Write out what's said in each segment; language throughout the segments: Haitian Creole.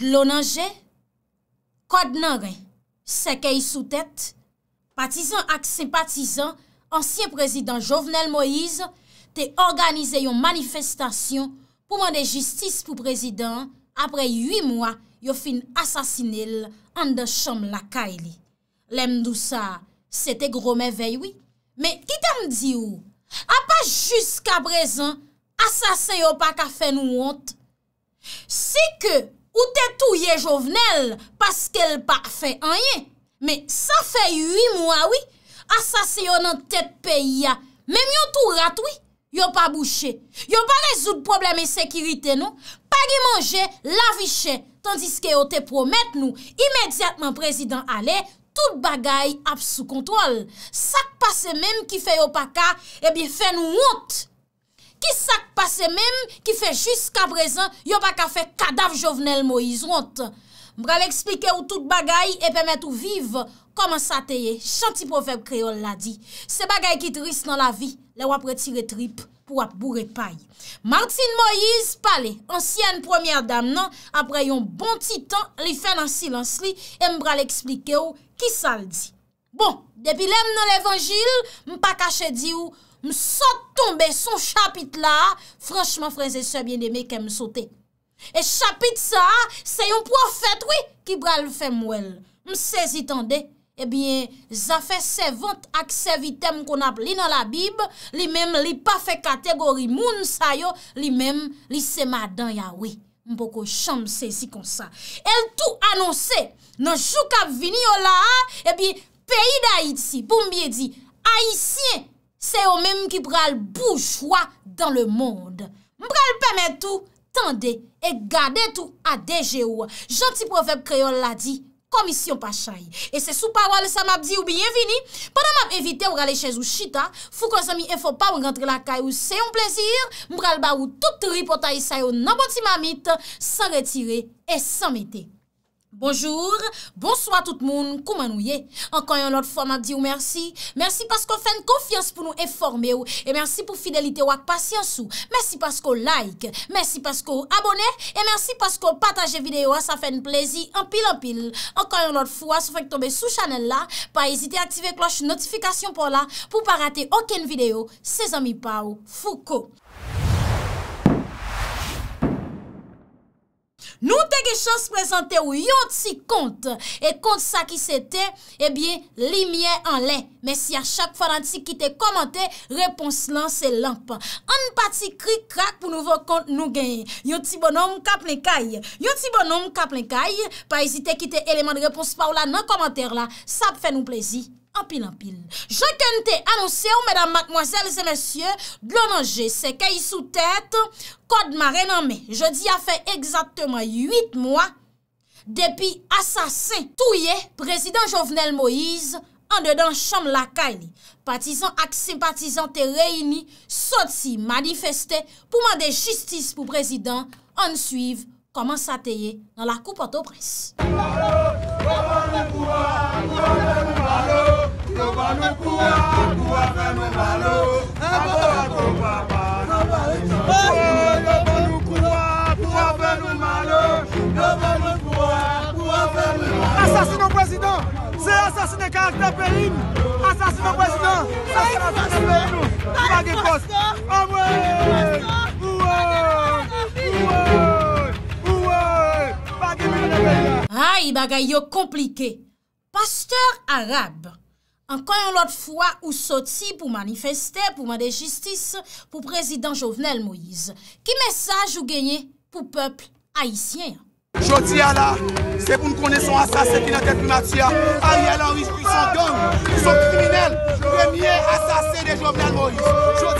glonanje, kod nan re, seke yi sou tet, patizan ak se patizan, ansyen prezident Jovenel Moïse, te organize yon manifestasyon pou man de jistis pou prezident, apre yi mwa, yofin asasinil an de chanm lakay li. Lem dousa, se te grome veywi, me ki te mdi ou, a pa jiska prezant, asase yo pa ka fen ou ont, se ke, Ou te tou ye jovenel, paske l pa fe anye. Me sa fe yuwi mwa wii, asase yo nan tet peyi ya. Mem yon tou rat wii, yon pa bouchè. Yon pa rezout probleme sekirite nou. Pa gi manje, la vichè. Tandiske yo te promet nou, imediatman prezident ale, tout bagay ap sou kontrol. Sa k pa se menm ki fe yo paka, ebi fe nou mwont. Ki sak pase menm ki fe jiska prezen yon pa ka fe kadav jovenel Moise wante. Mbra l'explike ou tout bagay e pemet ou vive. Koman sa teye, chantipo feb kreol la di. Se bagay ki tris nan la vi, le wap retire trip pou wap bourre pay. Martin Moise pale, ansyen premier dam nan, apre yon bon titan li fe nan silans li. E mbra l'explike ou ki sa l di. Bon, depi lem nan evanjil, mpa ka che di ou... M sa tombe son chapit la a, Franchman franze se bien deme kem sote. E chapit sa eh a, Se yon profet wè, Ki bral fè mwèl. M sezi tande, Ebyen, Zafè se vant akse vitèm kon ap li nan la bib, Li mèm li pa fè kategori moun sa yo, Li mèm li sema dan ya wè. M poko chanm sezi kon sa. El tou anonse, Nan chou kap vini yo la a, eh Ebyen, Peyi da iti, Pou m biye di, Haitien, Se yo menm ki pral boujwa dan le mond. Mpral peme tou tende e gade tou a deje ou. Jantip profep kreol la di, komisyon pa chay. E se sou parwal sa map di ou bienvini, padan map evite ou rale chez ou chita, fou konsomi enfo pa ou rentre la kay ou se yon plezir, mpral ba ou tout tri potay sa yo nan boti mamit, san retire et san mete. Bonjour, bonsoit tout moun, kouman ou ye? Ankan yon lot fwa ma di ou mersi. Mersi paskou fèn konfians pou nou eforme ou. E mersi pou fidelite ou ak pasyans ou. Mersi paskou like, mersi paskou abone. E mersi paskou pataje videyo a sa fèn plezi anpil anpil. Ankan yon lot fwa, sou fèk tombe sou chanel la. Pa ezite aktive kloche notifikasyon pou la. Pou pa rate oken videyo, se zami pa ou fou ko. Nou te ge chos prezante ou yo ti kont, e kont sa ki se te, e bie, li miye an le. Men si a chak fwa nan ti kite komante, repons lan se lan pa. An pa ti krik krak pou nou vok kont nou genye. Yo ti bonon mkap le kaye, yo ti bonon mkap le kaye, pa ezite kite eleman de repons pa ou la nan komante la. Sa pe fe nou plezi. Anpil, anpil. Je ken te anonsye ou mèdam matmwazèl zè mèsyè blon anje se key sou tèt kod marè nan mè. Je di a fè exaktèman yuit mwa depi asasè. Tou ye, prezident Jovenel Moïse an dedan chanm lakay ni. Patizan ak simpatizan te rey ni sot si manifestè pou mande jistis pou prezident an suiv koman sa teye nan la koupote ou pres. Mwalo, mwalo mwalo Lopan nou kouwa, kouwa fè nou malo. Lopan nou kouwa, kouwa fè nou malo. Asasin nou prezident, se asasine karakter peyin. Asasin nou prezident, se asasine karakter peyin. Ouwa, ouwa, ouwa, ouwa, ouwa. Hay bagay yo komplike, pasteur arab. encore une autre fois vous sorti pour manifester pour demander justice pour président Jovenel Moïse qui message ou gagné pour peuple haïtien dis à la, c'est pour nous connaître son assassin qui n'a tête plus Mathia. Ariel Henry, qui sont gangs, qui sont criminels. Premier assassin de Jovenel Moïse.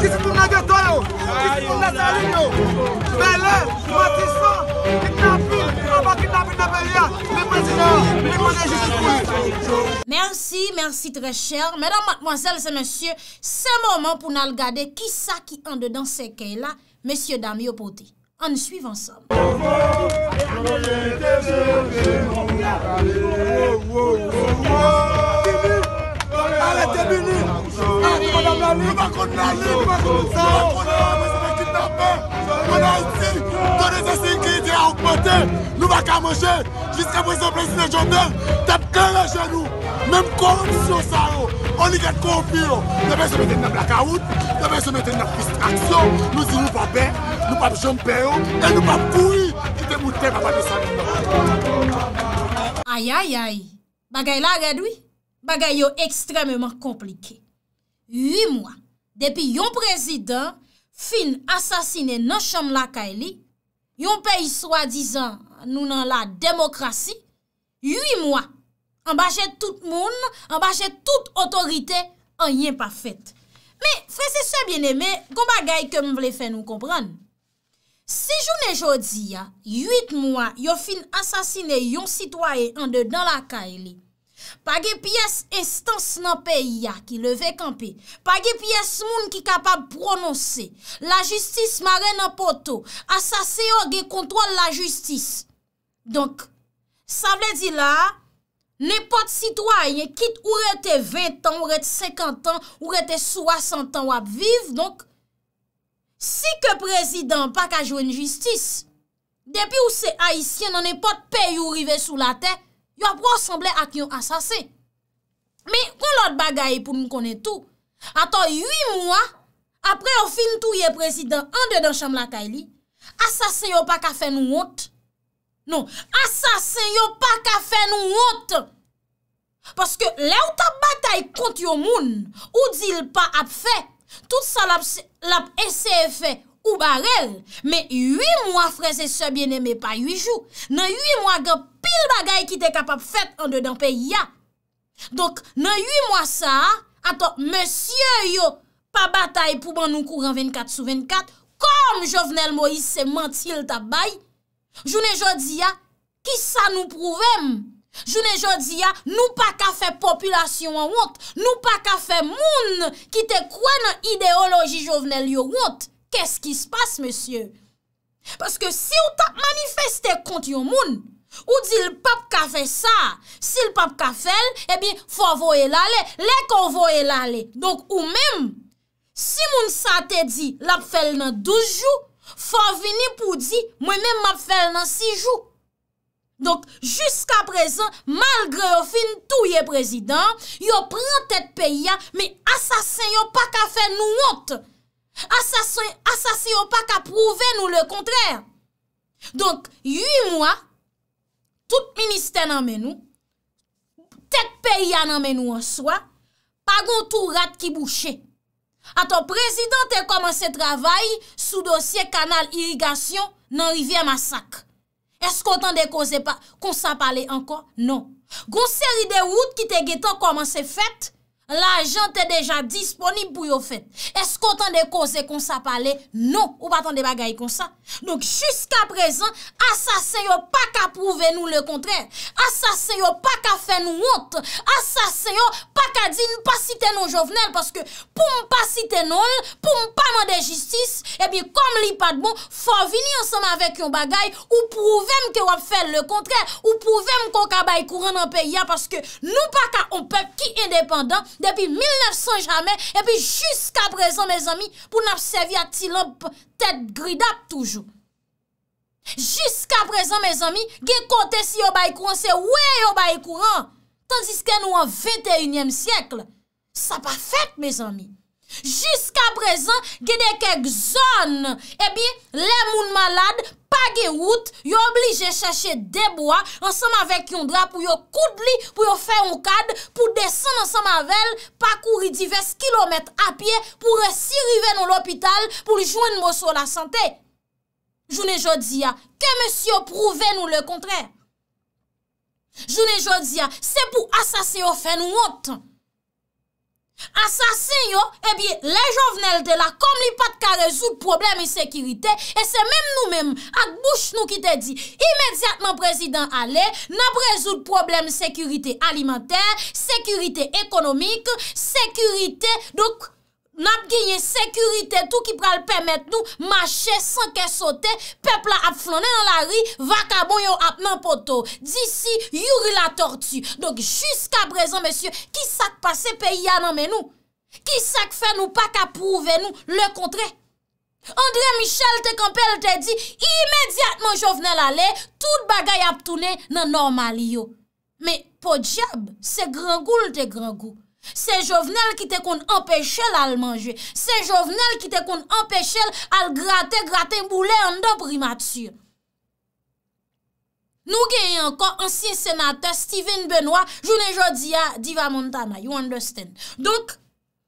Kisipung'ajotoyo, Kisipung'azalinyo, Belle, Matissa, Kidnapping, Combat Kidnapping de Belia, les présidents, les juste jusqu'au Merci, merci très cher. Mesdames, mademoiselles et messieurs, c'est moment pour nous regarder qui ça qui en dedans ces qu'elle là, messieurs, dames, yo poté. On suit ensemble. Nou bak konnali, nou bak konnali anwen se me kitnabe. Mwen ansi, tonese se yikri te akmante. Nou bak amaje, jiska mwen se presidè jombe, tepkè anjenou. Mem konon disyo sa yo, anwen se mwen konpil. Yonwen se mwen tenye mla kaout, yonwen se mwen tenye mla pistraksyo. Nou zilou pa bè, nou pap jombe yo, e nou pap koui. Ite moutè mwa pa de sanif nan. Ayayay, bagay la gadoui, bagay yo ekstremèman komplike. 8 mwa, depi yon prezident fin asasine nan chanm la ka e li, yon peyi swa dizan nou nan la demokrasi, 8 mwa, anbaje tout moun, anbaje tout otorite, anyen pa fet. Me, frese se bieneme, kon bagay ke mwen vle fe nou kompran. Si jounen jodi ya, 8 mwa, yo fin asasine yon sitwaye an de dan la ka e li, Page piyes instans nan peyi ya ki leve kampe. Page piyes moun ki kapab prononse. La justis mare nan poto. Asase yo ge kontrol la justis. Donk, sa vle di la, nepot sitwanyen kit ou rete 20 an, ou rete 50 an, ou rete 60 an wap vive. Donk, si ke prezident pak a jo en justis, depi ou se haisyen nan nepot peyi ou rive sou la tey, yo ap rasemble ak yon asase. Me, kon lot bagay pou m konen tou. Ato, ywi mwa, apre yo film tou ye prezident, an de dan chanm la kaili, asase yo pa ka fe nou wot. Non, asase yo pa ka fe nou wot. Paske, le ou ta batay kont yo moun, ou di l pa ap fe, tout sa l ap ese fe, Ou barel, me 8 mwa freze se bieneme pa 8 jou. Nan 8 mwa gen pil bagay ki te kapap fet an de dan pe ya. Donk nan 8 mwa sa, ato monsye yo pa batay pou ban nou kouran 24 sou 24, kom jovenel Moïse se mantil ta bay. Jounen jodi ya, ki sa nou prouvem? Jounen jodi ya, nou pa ka fe populasyon an wot? Nou pa ka fe moun ki te kwen an ideoloji jovenel yo wot? Kè s'ki s'passe, monsye? Paske si ou tak manifeste kont yo moun, ou di l'pap ka fè sa, si l'pap ka fèl, ebyen, fò vò el alè, lè kon vò el alè. Donk, ou mèm, si moun sa te di, l'ap fèl nan 12 jou, fò vini pou di, mwen mèm ap fèl nan 6 jou. Donk, jysk ap rezan, malgre yo fin tou ye prezidant, yo pran tèt peyyan, me asasen yo pa ka fèl nou moutè. Asasyo pa ka prouve nou le kontrèr. Donk, yu mwa, tout minister nan menou, tet peya nan menou an swa, pa gon tou rat ki bouchè. Aton, prezident te komanse travay sou dosye kanal irrigasyon nan rivye masak. Eskotan de kon se pale ankon? Non. Gon seri de wout ki te geto komanse fèt, la jan te deja disponib pou yo fet. Esk o tan de koze kon sa pale, nou, ou pa tan de bagay kon sa. Donk, jusqu'a prezen, asaseyo pa ka prouve nou le kontre, asaseyo pa ka fè nou ont, asaseyo pa ka di nou pasite nou jovenel, paske poum pasite nou, poum pa mande justice, ebi, kom li padbon, fò vini ansama vek yon bagay, ou prouvem ke wap fè le kontre, ou prouvem kon ka bay kouren an pe ya, paske nou pa ka on pe ki independant, Depi 1900 jamè, epi jiska prezant, mè zami, pou nap sevi a ti lop tèt gridap toujou. Jiska prezant, mè zami, gen kote si yo bay kouran, se wè yo bay kouran. Tansiske nou an 21èm syekl, sa pa fèt, mè zami. Jiska prezant, gede kek zon, ebi, eh le moun malad, pa ge wout, yo oblije chache deboa, ansanm avek yon dra pou yo koud li, pou yo fe yon kad, pou desen ansanm avel, pakouri divers kilometre apie, pou resi rive nou l'opital, pou li jwen mou sou la sante. Jounen jod ziya, ke monsi yo prouve nou le kontre? Jounen jod ziya, se pou asase yo fe nou woutan. Asasin yo, ebye, eh le jovnel de la, kom li pat ka rezout probleme sekirite, e se menm nou menm, ak bouch nou ki te di, imediatman prezident ale, nan prezout probleme sekirite alimenter, sekirite ekonomik, sekirite, do... Nap genye sekurite tou ki pral pemet nou, machè, sanke sote, pepla ap flanè nan la ri, vakabon yo ap nan poto. Disi, yuri la tortu. Donk, jiska brezan, mesye, ki sak pase pe ya nan menou? Ki sak fè nou pak ap prouve nou? Le kontre? Andre Michel te kompel te di, imediat nan jovnen lale, tout bagay ap tounè nan normal yo. Me, po diab, se grangou lte grangou. Se jovnel ki te kon empèchèl al manjwe Se jovnel ki te kon empèchèl al gratè-gratè mboulè an do primatür Nou gen yon kon ansin senatèr Steven Benoit Jounè jòdia diva montana, you understand Donk,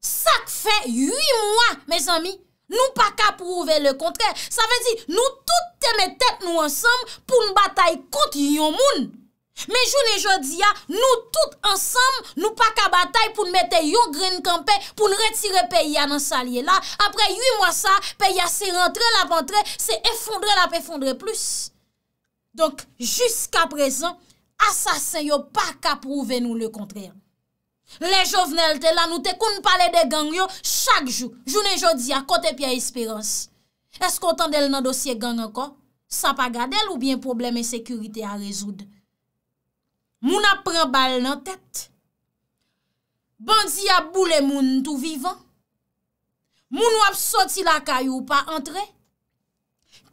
sak fè 8 mwa, mes ami Nou pa ka prouve le kontrè Sa fè di nou tout teme tèp nou ansèm pou mbataï kont yon moun Me joun e jodia, nou tout ansam Nou pa ka batay pou nou mette yon gren kampè Pou nou retire peya nan salye la Apre 8 mwa sa, peya se rentre la pantre Se efondre la pefondre plus Donk, jusqu'a prezen Asasen yo pa ka prouve nou le kontre Le jovenelte la nou te koun pale de gang yo Chak joun, joun e jodia, kote pi a esperans Eskotan del nan dosye gang anko Sa pa gade l ou bien probleme sekurite a rezoud Moun ap pren bal nan tèt. Bandi ap boule moun tout vivan. Moun wap soti la kay ou pa antre.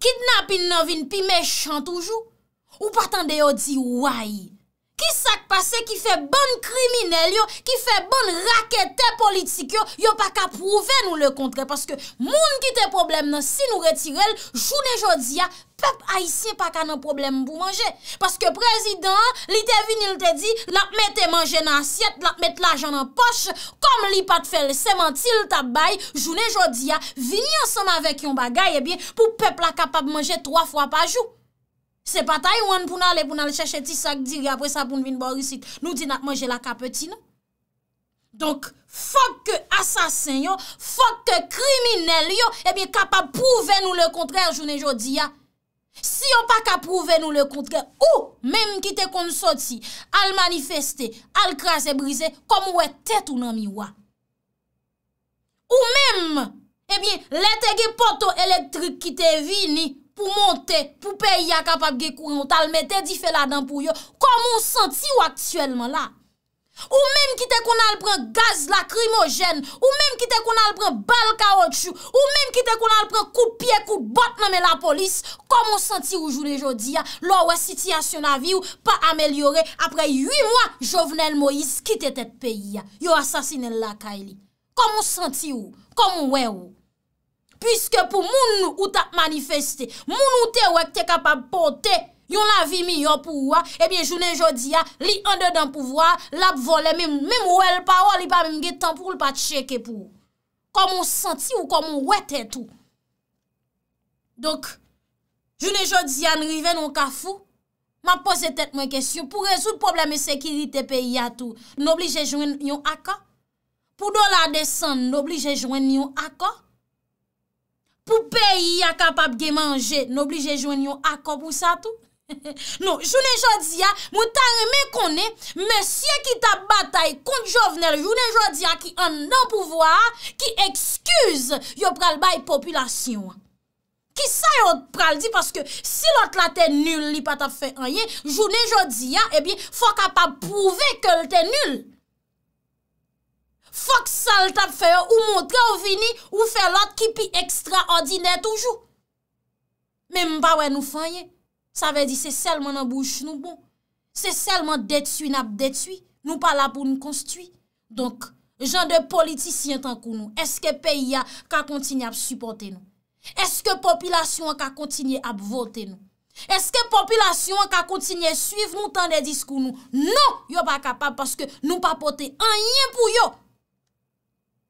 Kidnap in nan vin pi mech an toujou. Ou patan de yo di wajid. Ki sak pase, ki fe bon kriminel yo, ki fe bon rakete politik yo, yo pa ka prouve nou le kontre. Paske moun ki te problem nan, si nou retirel, jounen jodia, pep aisyen pa ka nan problem pou manje. Paske prezident, li te vini, li te di, la te mette manje nan asyet, la te mette lajan nan poche, kom li pat fe le sementil, ta bay, jounen jodia, vini ansam avek yon bagay, eh pou pep la kapap manje 3 fwa pa jou. Se pata yon pou nan non? eh le pou nan le chache ti sak diri apre sa pou nou vin bo risit, nou di nan manje la kapetina. Donk, fok ke asasen yo, fok ke kriminel yo, ebi kapap prouven nou le kontrè jounen jodi ya. Siyon pa kap prouven nou le kontrè, ou mèm ki te konsoti, al manifeste, al kras e brise, kom wè tet ou nan miwa. Ou mèm, ebi eh lete ge poto elektrik ki te vini. pou monte, pou peyi a kapap ge kou rental, mette di fe la dan pou yo, komon senti ou aktuelman la? Ou mem kite kon al pren gaz la krimojen, ou mem kite kon al pren bal kaotchu, ou mem kite kon al pren koupie koup bot nanme la polis, komon senti ou joulé jodi a, lor wè sitiyasyon avi ou pa amelyore, apre 8 mwa, jovenel Moïse kite tet peyi a, yo asasine lakay li, komon senti ou, komon wè ou? Piske pou moun nou ou ta manifeste, moun nou te wèk te kapab pote, yon eh la vi miyo pou wè, ebyen jounen jodia li ande dan pou wè, lap vole, mèm wèl pa wè, li pa mèm gè tan pou wè pat cheke pou wè. Komon senti ou komon wè te tou. Donk, jounen jodia nriven yon kafou, ma pose tet mwen kesyon, pou rezout probleme sekirite pe yato, n'oblije jwen yon akon, pou do la desen n'oblije jwen yon akon, pou peyi a kapap ge manje, nou bli je jwen yon akop ou sa tou. Non, jounen jodi a, mou tan reme konen, monsye ki tap batay kont jovnel, jounen jodi a ki an nan pouvoar, ki ekskuz yo pral bay popilasyon. Ki sa yo pral di, paske si lot la te nul li patap fe anye, jounen jodi eh a, e bi fwa kapap pouve ke lte nul. Fok salta fè yo ou montre ou vini ou fè lot ki pi ekstra ordine toujou. Mè mpa wè nou fanyen. Sa vè di se selman an bou ch nou bon. Se selman detui nan ap detui. Nou pa la pou nou konstuit. Donk, jan de politisyen tan kou nou. Eske peyi ya ka kontinye ap supporte nou. Eske popilasyon ka kontinye ap vote nou. Eske popilasyon ka kontinye suiv nou tan de diskou nou. Non, yo pa kapab paske nou pa pote an yin pou yo.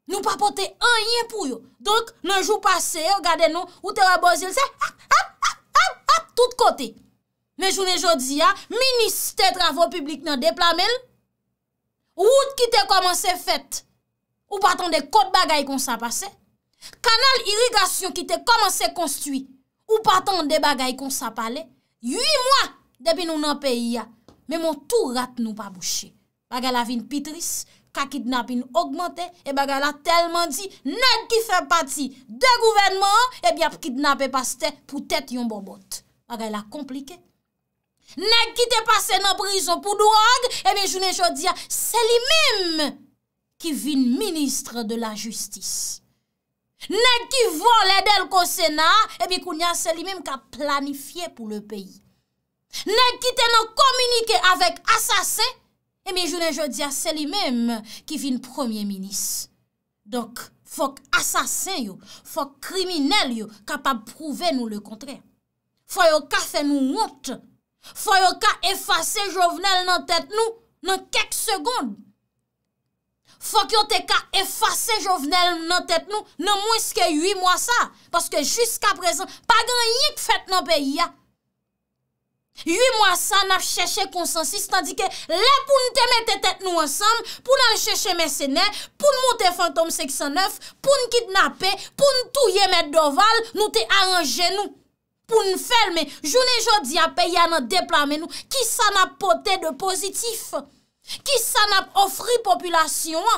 Nou pa pote an yin pou yo. Donk, nan jou pase, yo gade nou, ou te wap bozil se, ap, ap, ap, ap, ap, tout kote. Men jounen jodi ya, Ministè Travò Publik nan deplamen, ou ou ki te komanse fète, ou patan de kote bagay kon sa pase, kanal irrigasyon ki te komanse konstui, ou patan de bagay kon sa pale, yui mwa, debi nou nan peyi ya. Men moun tou rat nou pa bouché. Bagay la vin pitris, Ka kidnapin augmente, e bagay la telman di, nek ki fe pati de gouvenman, ebya ki kidnape paste pou tet yon bon bot. Bagay la komplike. Nek ki te pase nan prison pou drog, ebya jounen jodi ya selimim ki vin ministre de la justis. Nek ki vole del konsenat, ebya kounya selimim ka planifiye pou le peyi. Nek ki te nan komunike avek asasen, E eh mi jounen je diya, se li mem ki vin premier minis. Donk, fok asasen yo, fok kriminel yo, kapab prouve nou le kontre. Foy yo ka fè nou mwant, foy yo ka efase jovenel nan tèt nou nan kek segond. Fok yo te ka efase jovenel nan tèt nou nan mweske 8 mwa sa. Paske jiska prezant, pa gen yik fèt nan peyi ya. Ywi mwa san ap chèche konsensist Tandike lè pou nou te mette tèt nou ansam Pou nou chèche mè sènen Pou nou mwote fantom 609 Pou nou kitnapè Pou nou touye mè doval Nou te aranje nou Pou nou felme Jounè jò di apè Yana deplame nou Ki san ap potè de pozitif Ki san ap ofri populasyon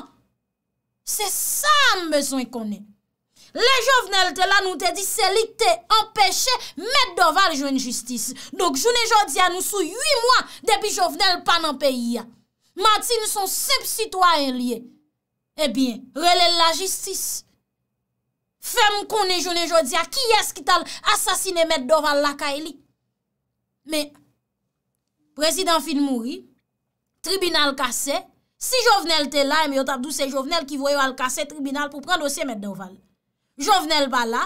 Se san mwè zon konen Le jovenel te la nou te di se li te empèche Met Doval jwen justice. Dok jounen jodia nou sou 8 mwa debi jovenel pan an peyi ya. Mati nou son sepsi to a en liye. Ebyen, eh rele la justice. Fèm konen jounen jodia, ki yes ki tal asasine Met Doval la ka eli? Me, prezident fin mouri, tribunal kase, si jovenel te la, yon tabdou se jovenel ki voyo al kase tribunal pou pran dosye Met Doval. Jovenel ba la,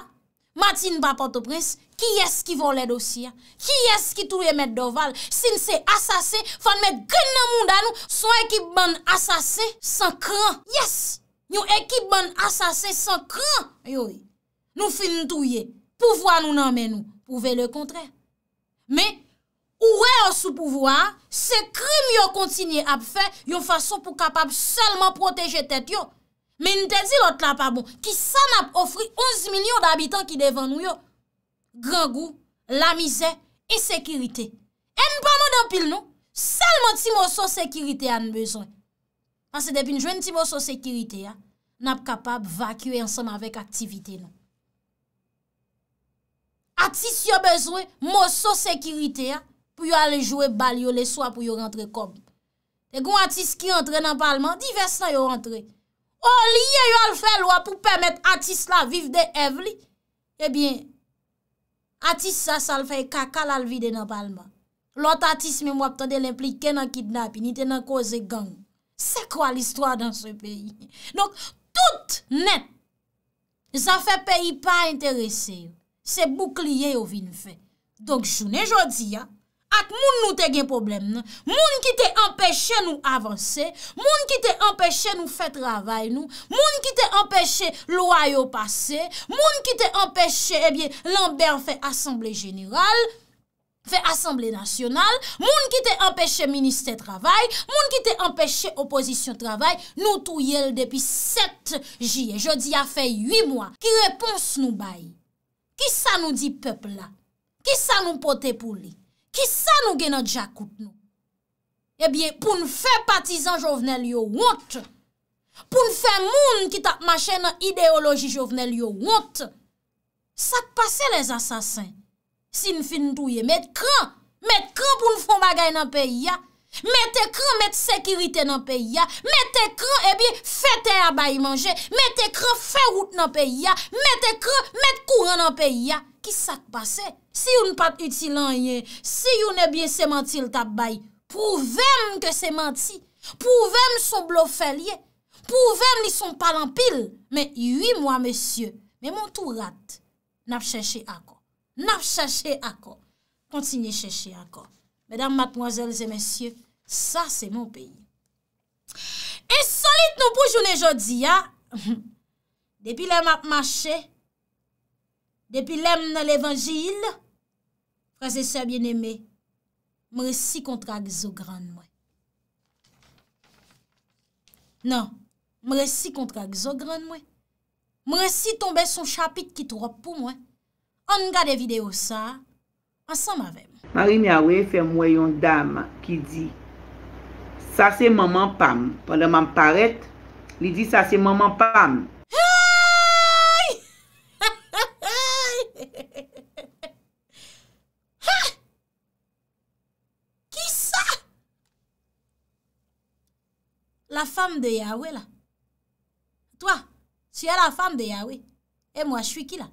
Matin ba Port-au-Prince, ki bon yes ki vou lè dosi ya? Ki yes ki touye mèd bon doval? Sin se asase, fan mèd gen nan moun dan nou, son ekip ban asase, san kran. Yes! Nyon ekip ban asase, san kran. Ayo, nou fin nou touye, pouvoi nou nan men nou, pouve le kontre. Me, ouwe an sou pouvoi, se krim yo kontinye ap fe, yon fason pou kapap selman proteje tèt yo. Men te di lot bon. la pa bon, ki san ap ofri 11 milyon d'abitan ki devan nou yo. Gran gou, la mize, e sekirite. En pa man d'an pil nou, salman ti moso sekirite an bezon. Pansi depi njwen ti moso sekirite ya, nap kapab vakye ansan avèk aktivite la. Atis yo bezon moso sekirite ya, pou yo ale jowe bal yo leswa pou yo rentre kom. Te goun atis ki rentre nan palman, divers nan yo rentre. O oh, liye yo al fè lwa pou pèmèt atis la viv de ev li? Ebyen, eh atis sa sal fè kakal al vide nan palman. Lot atis mè mwa ptande l'implike nan kidnap ni tenan koze gang. Se kwa l'istwa dan se peyi? Donk, tout net, zan fè peyi pa interese yo. Se boukliye yo vin fè. Donk, jounen jodi ya, ak moun nou te gen problem nan. Moun ki te empèche nou avanse, moun ki te empèche nou fè travay nou, moun ki te empèche loay ou pase, moun ki te empèche, ebyen, l'Anber fè Assemblè Général, fè Assemblè Nasyonal, moun ki te empèche Ministè Travay, moun ki te empèche eh Opposition Travay, nou tou yel depi 7 jye. Je di a fè 8 mwa. Ki repons nou bayi? Ki sa nou di pepl la? Ki sa nou pote pou li? Ki sa nou gen an djakout nou? Ebyen pou nou fe patizan jovenel yo wot. Pou nou fe moun ki tak mache nan ideoloji jovenel yo wot. Sak pase les asasen. Sin fin touye met kran. Met kran pou nou fon bagay nan peyi ya. Mete kran met sekirite nan peyi ya. Mete kran ebyen fete a bayi manje. Mete kran fe wot nan peyi ya. Mete kran met kouran nan peyi ya. Ki sa k'pase? Si yon pat uti lanyen, si yon nebyen se manti l tabbay, pouvem ke se manti, pouvem son blofelye, pouvem li son palampil, men yuwi mwa, mesye, men moun tou rat, nap chache akon, nap chache akon, kontinye chache akon. Medan matmoazelze, mesye, sa se moun peyi. E solit nou poujoun e jodi, ha, depi lem ap mache, depi lem nan levange ila, Frase se bien eme, m resi kontra g zo gran mwen. Non, Nan, m resi kontra g zo gran mwen. M resi tombe son chapit ki tro pou mwen. An nga de videyo sa, ansan ma vemen. Mari mi awe fe mwayon dame ki di, sa se maman pam, pou leman paret, li di sa se maman pam. la fam de Yahweh la. Toa, ti a la fam de Yahweh, e mwa chwi ki la?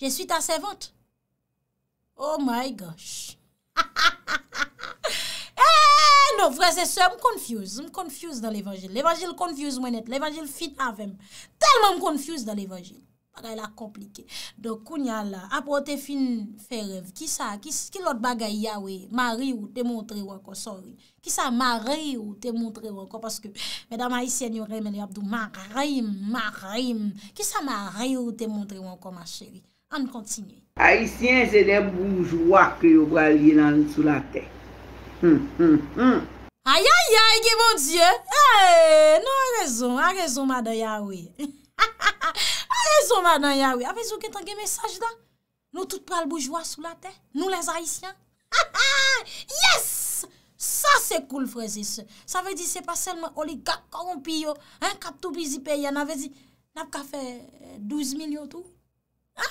Je suit a se vote. Oh my gosh! E eh, no, vwese se m konfuse, m konfuse dan l'Evangil. L'Evangil konfuse mwenet, l'Evangil fit avem. Talman m konfuse dan l'Evangil. Baga y la komplike. Do kunya la, apote fin ferev. Kisa, kilot bagay yawe, mari ou te montre wakon, sorry. Kisa, mari ou te montre wakon, paske, medan ma isyen yon remen yon abdou, mari, mari, kisa mari ou te montre wakon, ma cheri. An kontinye. Eh, non, a isyen se de bouj wak, yo gwa li nan sou la te. Hmm, hmm, hmm. A ya ya, ege bon diyo. A e, non rezon, a rezon, mada yawe. E zo manan ya we? Awe zo gen tan gen mesaj dan? Nou tout pral boujwa sou la ter? Nou les haisyan? Ha ha! Yes! Sa se koul frezise. Sa ve di se pa selman olikap korompiyo. Ha? Kap tou bizipe ya. Na ve di, nap ka fe 12 milyon tou? Ha?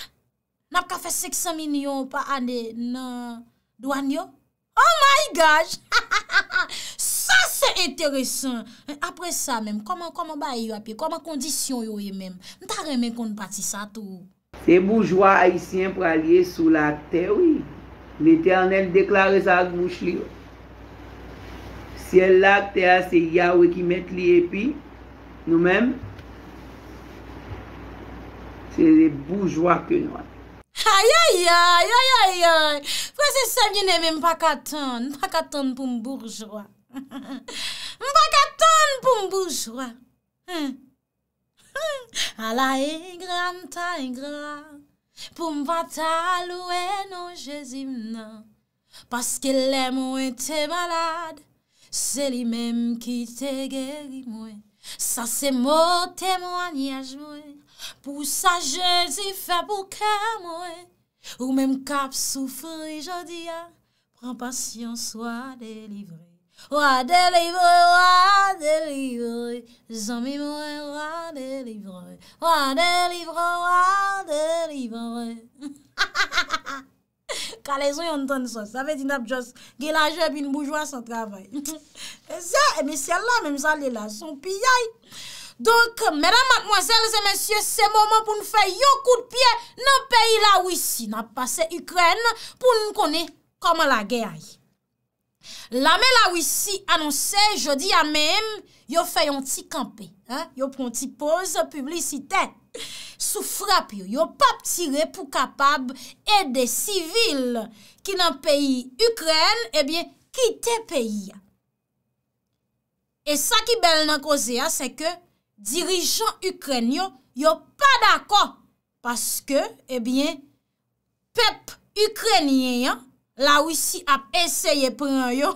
Nap ka fe 600 milyon pa ane nan douanyo? Oh my gosh! Ha ha ha ha! Ha ha ha ha! Asè enteresan! Apre sa menm, koman ba yoy api? Koman kondisyon yoy menm? Nta remen kon pati sa tou? Se boujwa aisyen pralye sou la te, oui. L'Eternel deklare sa ag mouch li. Se la te a se yawe ki met li epi, nou menm, se le boujwa ke nou. Ayayay! Pwè se sebyon e menm pa katan? Pa katan pou mboujwa? Mpa katan pou mbouj wè. Ala e gran ta e gran, pou mpa ta alouè nou jezi mnan. Paske lè mwen te balade, se li menm ki te geri mwen. Sa se mwen te mwenyej mwen, pou sa jezi fè pou kè mwen. Ou menm kap soufri jodi ya, pran pasyon swa de li mwen. Wadè livre, wadè livre, zan mi mwen wadè livre, wadè livre, wadè livre. Kale zon yon ton so, sa ve din ap jos gela jè bin moujwa sa travay. E zè, e mè sè la, mè mè zan lè la, zon pi yay. Donk, mèdam matmwazèl, zè mèsyè, se mouman pou nou fè yon kout piè nan peyi la wisi, nan pase Ukren pou nou konè koman la geyay. La mè la wisi anonsè, jodi ya mèm, yo fè yon ti kampe, yo pronti pose publisite, sou frap yo. Yo pap tire pou kapab ede sivil ki nan peyi Ukren, eh ebyen, kite peyi. E sa ki bel nan koze ya, se ke dirijan Ukren yo, yo pa dako, paske, ebyen, eh pep Ukrenye ya, La wisi ap eseye pren yo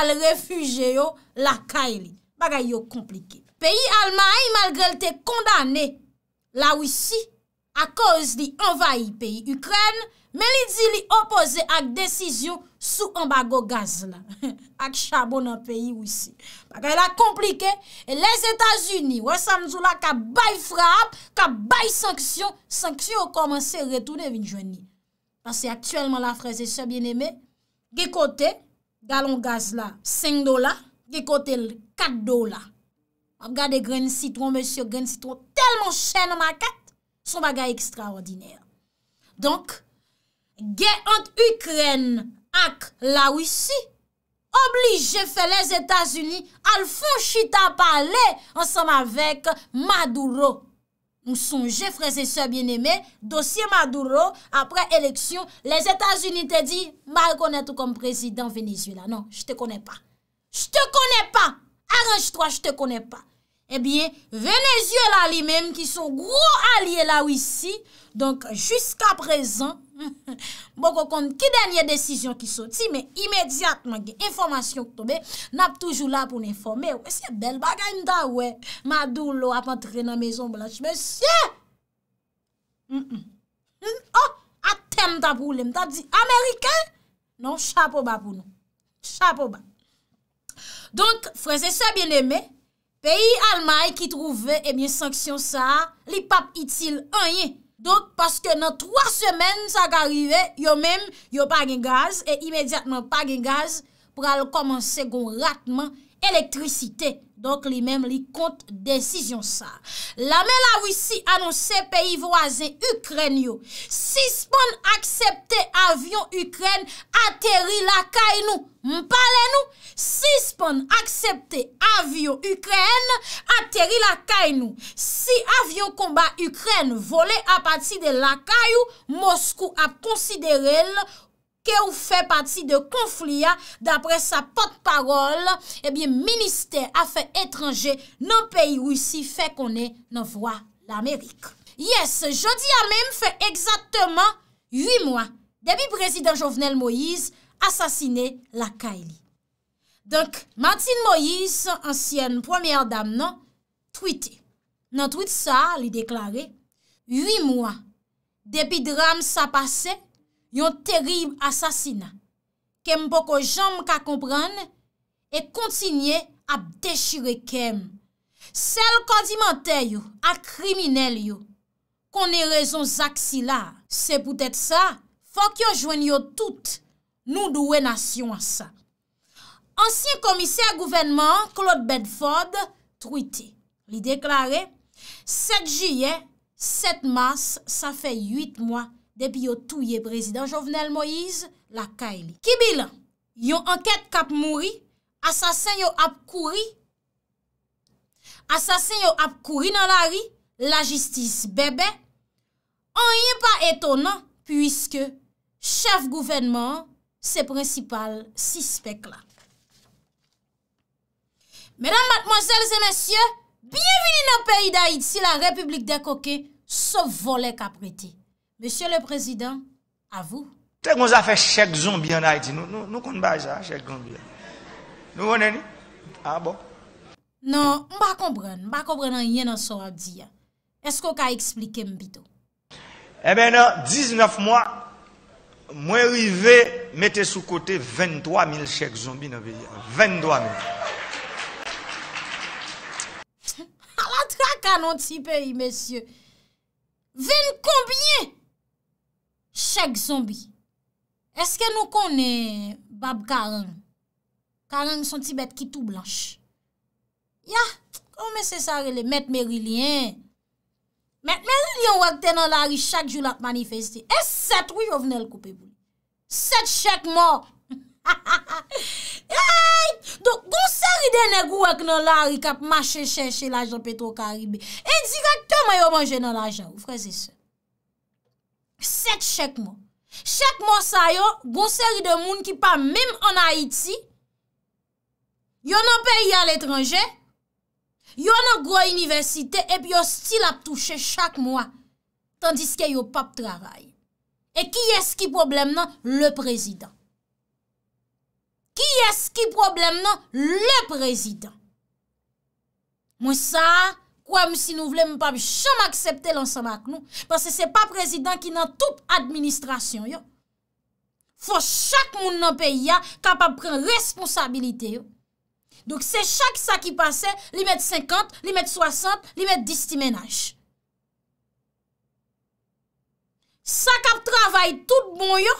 al refuge yo la kay li. Bagay yo komplike. Peyi almay malgre lte kondane la wisi a koz li envayi peyi Ukren, men li di li opoze ak desisyon sou ambago gaz la. Ak shabon an peyi wisi. Bagay la komplike. E les Etats-Unis wè samzou la ka bay frab, ka bay sanksyon. Sanksyon o komanse retoune vin jweni. Pase aktuelman la fraze se bien eme, ge kote galon gaz la 5 dola, ge kote 4 dola. Av gade grensitron, monsie, grensitron, telman chen ma kat, son bagay ekstraordiner. Donk, ge ant Ukren ak la wisi, oblige fe les Etats-Unis al fonshi ta pale ansam avek Maduro. ou son jefres et soye bienemè, dosye Maduro, apre eleksyon, les Etats-Unis te di, ma konè tou kom prezident Venezuela. Non, jte konè pa. Jte konè pa! Aranj to, jte konè pa. Ebyen, eh Venezuela li men, ki sou gro alye la ou isi, donk jiska prezant, Boko kont ki denye desisyon ki soti Me imediat man gen Informasyon ki tobe Nap toujou la pou n'informe e Se bel bagay mta we Madou lo ap entre nan mezon blanche Men sye Aten ta pou lem Ta di Amerikan Non chapo ba pou nou Chapo ba Donk freze se bieneme Peyi almay ki trouve Ebyen eh sanksyon sa Li pap itil anye Donk, paske nan 3 semen sa ka rive, yo men yo pa gen gaz, e imediatman pa gen gaz pou al koman sekon ratman. Elektrisite, donk li mem li kont desisyon sa. La mè la wisi anonsè peyi voazè Ukren yo. Si spon akseptè avyon Ukren, ateri lakay nou. Mpale nou? Si spon akseptè avyon Ukren, ateri lakay nou. Si avyon komba Ukren vole apati de lakay nou, Moskou ap konsidere lou. ke ou fè pati de konflia d'apre sa pot parol, ebyen, minister a fè etranje nan peyi wisi fè konè nan vwa l'Amerik. Yes, jodi a mèm fè egzatèman 8 mwa. Demi prezident Jovenel Moïse, asasine la Kaili. Donk, Martine Moïse, ansyen premier dame nan, twite. Nan twite sa, li deklare, 8 mwa. Depi drame sa pase, yon terib asasina, kem poko jom ka kompran, e kontinye ap deshire kem. Sel kodimentè yo, ak kriminel yo, konen rezon zak si la, se poutet sa, fok yo jwen yo tout, nou dwe nasyon asa. Ansyen komiser gouvenman, Claude Bedford, truite, li deklare, 7 juye, 7 mars, sa fe 8 mwa, Depi yo touye prezident Jovenel Moïse, la ka e li. Ki bilan, yon anket kap mouri, asasen yo ap kouri, asasen yo ap kouri nan la ri, la jistis bebe, an yon pa etonan, pwiske chef gouvenman se prinsipal si spek la. Menan matmozèl zè mèsyè, biyevini nan peyi da iti la republik de koke, so vole kap rete. Monsieur le prezident, avou. Te kon zafè chèk zombi anay ti nou? Nou kon bè zè chèk zombi anay? Nou kon eni? Abo. Non, mba kompren. Mba kompren an yè nan sorab di ya. Esko ka eksplike mbito? Eben eh nan, 19 mwa, mwen rive, metè sou kote 23 mil chèk zombi nan vè ya. 23 mil. Awa, tra kanon ti peyi, mesye. Vèn kombiè? Chek zombi. Eske nou konen bab karan? Karan son tibet ki tou blanche. Ya, kon mese sa rele. Met merilyen. Met merilyen wak ten nan lari chak joul ap manifesti. E set wiv yo vnen l koupebou. Set chek mor. Ha ha ha. Ya, do konseri dene wak nan lari kap mache chèche l ajan petro karibi. E direkto mayo manje nan l ajan. Frè se se. Sèk chèk mò. Chèk mò sa yo, goun seri de moun ki pa mèm an Haiti, yo nan peyi an l'étranger, yo nan gwo universite, ep yo stil ap touche chèk mò, tandis ke yo pap travay. E ki es ki problem nan? Le prezident. Ki es ki problem nan? Le prezident. Mwen sa, mwen sa, wèm si nou vle, mwen pa bi chanm aksepte lansan ak nou. Pase se pa prezident ki nan tout administrasyon yo. Fos chak moun nan peyi ya, ka pa pren responsabilite yo. Dok se chak sa ki pase, li met 50, li met 60, li met 10 ti menaj. Sa ka trabay tout bon yo,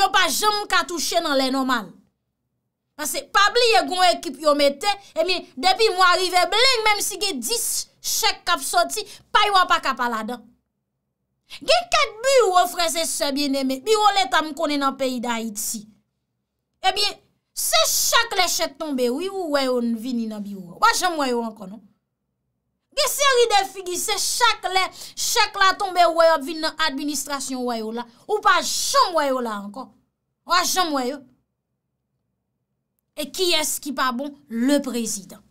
yo pa jen mwen ka touche nan le nomal. Anse, pabli ye goun ekip yon mette, e mi depi mwa arrive bling, menm si ge dis chek kap soti, pay wan pa kap ala dan. Ge ket bi ou wofre se sebyen eme, bi ou leta mkone nan peyi da Haiti. E bi, se chek le chek tombe, wiv ou wè yon vini nan bi ou? Wajan mwè yon ankon, non? Ge seri de figi, se chek le chek la tombe, wè yon vini nan administrasyon wè yon la, ou pa jom wè yon la ankon? Wajan mwè yon? E ki es ki pa bon? Le prezident.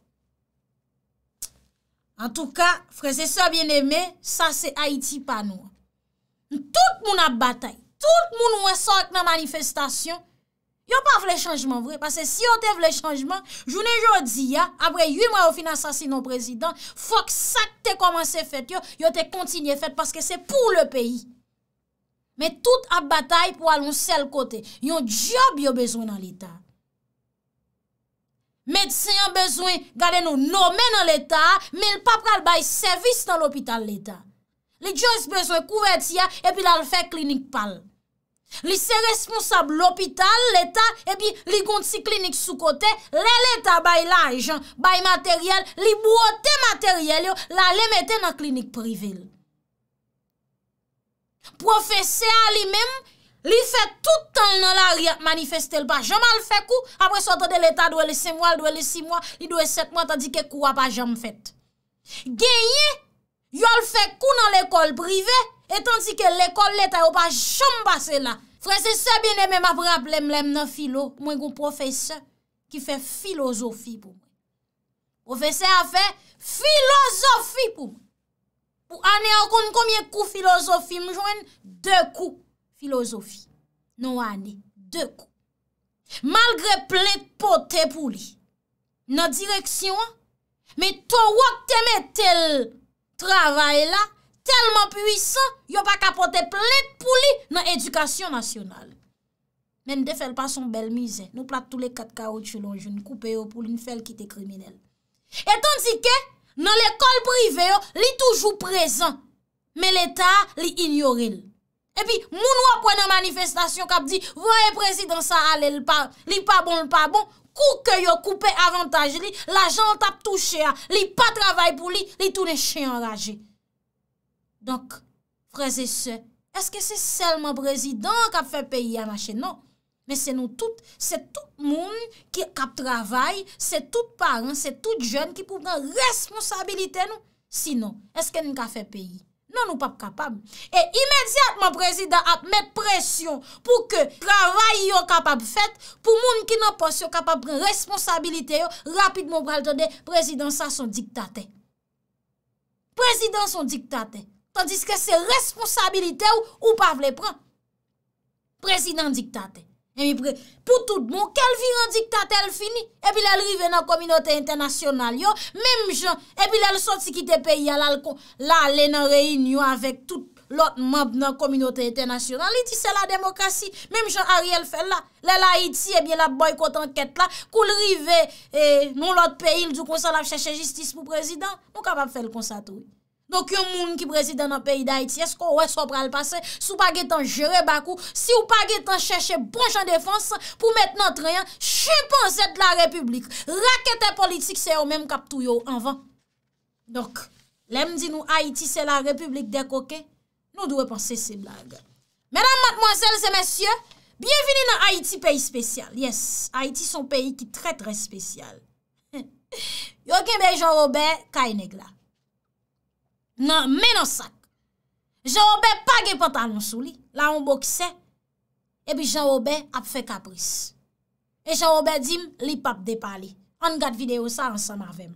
An tou ka, freze so bien eme, sa se Haiti pa nou. Tout moun ap batay. Tout moun ou es sa ak nan manifestasyon. Yo pa vle chanjman vre. Pase si yo te vle chanjman, jounen jodi ya, apre yu mwen ou fina sa sinon prezident, fok sa te komanse fet yo, yo te kontinye fet paske se pou le peyi. Men tout ap batay pou alon sel kote. Yo job yo bezoun nan l'Etat. Mèdse yon bezwen gade nou nomè nan l'Etat, mè l'pap kal bay servis nan l'hôpital l'Etat. Li djons bezwen kouvet siya, epi lal fè klinik pal. Li se responsab l'hôpital, l'Etat, epi li kont si klinik sou kote, lè l'Etat bay laj, bay materyel, li bouote materyel yo, lal lèmète nan klinik privil. Profesea li mèm, Li fè tout an nan la manifeste l pa jaman l fè kou, apre sot an de l eta dwe le se mwa, dwe le si mwa, li dwe set mwa tadi ke kou wap pa jaman fèt. Genye, yo l fè kou nan l ekol brive, etan ti ke l ekol l eta wap pa jaman basè la. Frè se se binemem ap rap lemlem nan filo, mwen kou profese ki fè filozofi pou. Profese a fè filozofi pou. Pou ane akoun komye kou filozofi mjwen, de kou. Filosofi nan wane dekou. Malgre plek pote pou li nan direksyon, me tou wak teme tel travay la, telman pwisan, yo pa kapote plek pou li nan edukasyon nasyonal. Men de fel pa son bel mize, nou plat tou le kat kaout chelon joun, koupe yo pou li, nou fel kite kriminel. Etan dike nan lekol prive yo, li toujou prezant, men leta li inyoril. E pi, moun wap wè nan manifestasyon kap di, wè prezidans a ale l'par, li pabon l'pabon, kou kè yo koupe avantaj li, la jan tap touche a, li pa travay pou li, li toune chen raje. Donk, prezese, eske se selman prezidans kap fe peyi a machè? Non, men se nou tout, se tout moun ki kap travay, se tout paran, se tout jen ki pou pran responsabilite nou. Sinon, eske nou ka fe peyi? Non ou pap kapab. E imediatman prezident ap met presyon pou ke pravay yo kapab fet pou moun ki nan pos yo kapab pren responsabilite yo rapid moun pral jode prezident sa son diktate. Prezident son diktate. Tandis ke se responsabilite yo ou pap le pren. Prezident diktate. E mi pre, pou tout moun, kel viran diktatel fini? E pi lè l'rive nan kominote internasyonal yo, mem jan, e pi lè l'soti ki te peyi alal kon, lè lè nan reynyo avèk tout l'ot mob nan kominote internasyonal, iti se la demokrasi, mem jan a riel fè lè. Lè l'ha iti, e bi lè boykot anket la, kou l'rive nou l'ot peyi, lè djou konsal ap chèche jistis pou prezident, mou kapap fè l'konsatou. Donk yon moun ki prezide nan peyi da Haiti, esko ouwe sopra l'pase, sou pa ge tan jere bakou, si ou pa ge tan chèche broche an defanse, pou met nan treyan, chè pan sèd la republik. Rakete politik se yo menm kap tou yo anvan. Donk, lem di nou Haiti se la republik dekoke, nou dwe pan sè se blague. Mèdam matmansel se mèsyè, biye vini nan Haiti peyi spesyal. Yes, Haiti son peyi ki trè trè spesyal. Yon kèmè Jean-Robert Kaynèk la. Nan menosak. Jean Robert pa ge pata anonsou li. La anbokse. Ebi Jean Robert ap fe kapris. E Jean Robert dim li pap depali. An gade video sa ansan avèm.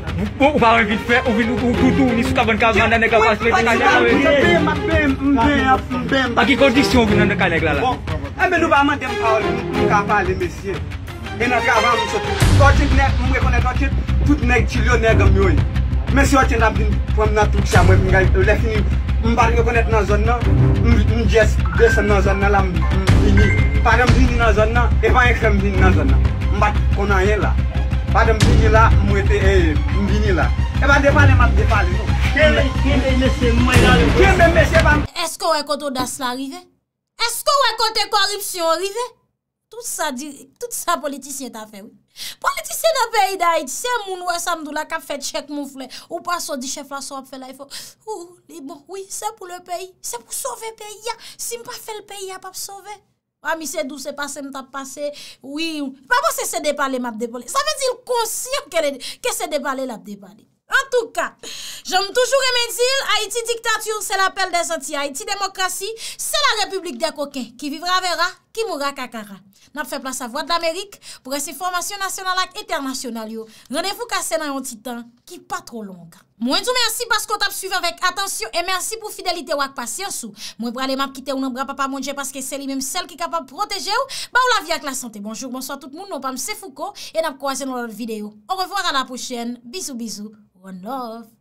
ou wel wavani vitfè, ou wilw woukoutou ou net young men kondisyon Cristian Muap yok Ash xe bèkm xep bèm Pak ekou kondisyon ou wi nan nan ikke yan Natural Bil men encouraged are young men Idon paneli Men Men sewe tè memkin mwen men ou man mwen lefli mwen tekil mot desenvol men mwen emoteli men mwen tulik Men mwenountain men mwen diyor men Mwen g Revolution men mwen Fifi e Padèm vini la, mwete eye, mvini la. Ewa depanè mat depanè yo. Kèlè, kèlè lese mwen la. Kèlè mwen lese mwen la. Esko wè kote odas la rive? Esko wè kote koripsyon rive? Tout sa politisyen ta fè wè. Politisyen la peyi da iti. Se moun wè samdou la ka fè tchèk moun flè. Ou pa so di chèf la so ap fè la. Ou li bon, oui, se pou le peyi. Se pou sove peyi ya. Si mpa fè le peyi ya, pape sove. A ah, mi se dou se pase mta pase, wii ou, pa mwen se se depale m ap depale. Sa ve di l konsyon ke se depale l ap depale. En tou ka, jom toujou remedil, Haiti diktatur, se la pel de zanti. Haiti demokrasi, se la republik de koken. Ki vivra vera, ki mura kakara. Nap fe plasa voat d'Amerik, pou resi formasyon nasyonal ak eternasyonal yo. Renevou kase nan yon titan ki pa tro longa. Mwen tou mersi paskot ap suive vek. Atensyon e mersi pou fidelite wak pasyansou. Mwen brale map kite ou nan bral pa pa mounje paske se li menm sel ki kapab proteje ou, ba ou la vi ak la sante. Bonjour, bonsoit tout moun, non pa mse fouko, e nap kwa zeno lor video. one love.